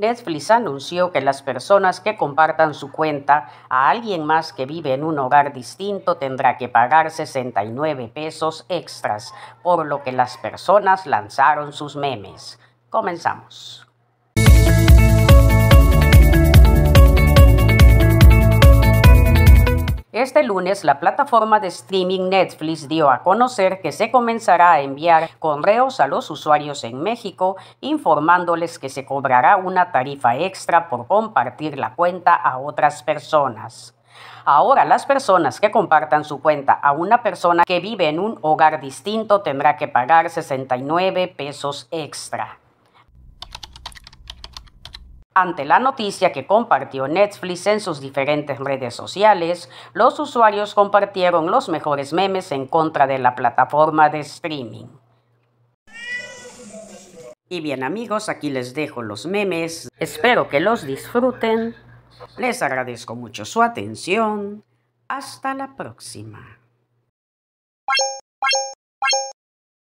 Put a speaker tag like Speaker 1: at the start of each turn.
Speaker 1: Netflix anunció que las personas que compartan su cuenta a alguien más que vive en un hogar distinto tendrá que pagar 69 pesos extras, por lo que las personas lanzaron sus memes. Comenzamos. Este lunes, la plataforma de streaming Netflix dio a conocer que se comenzará a enviar correos a los usuarios en México informándoles que se cobrará una tarifa extra por compartir la cuenta a otras personas. Ahora las personas que compartan su cuenta a una persona que vive en un hogar distinto tendrá que pagar 69 pesos extra. Ante la noticia que compartió Netflix en sus diferentes redes sociales, los usuarios compartieron los mejores memes en contra de la plataforma de streaming. Y bien amigos, aquí les dejo los memes. Espero que los disfruten. Les agradezco mucho su atención. Hasta la próxima.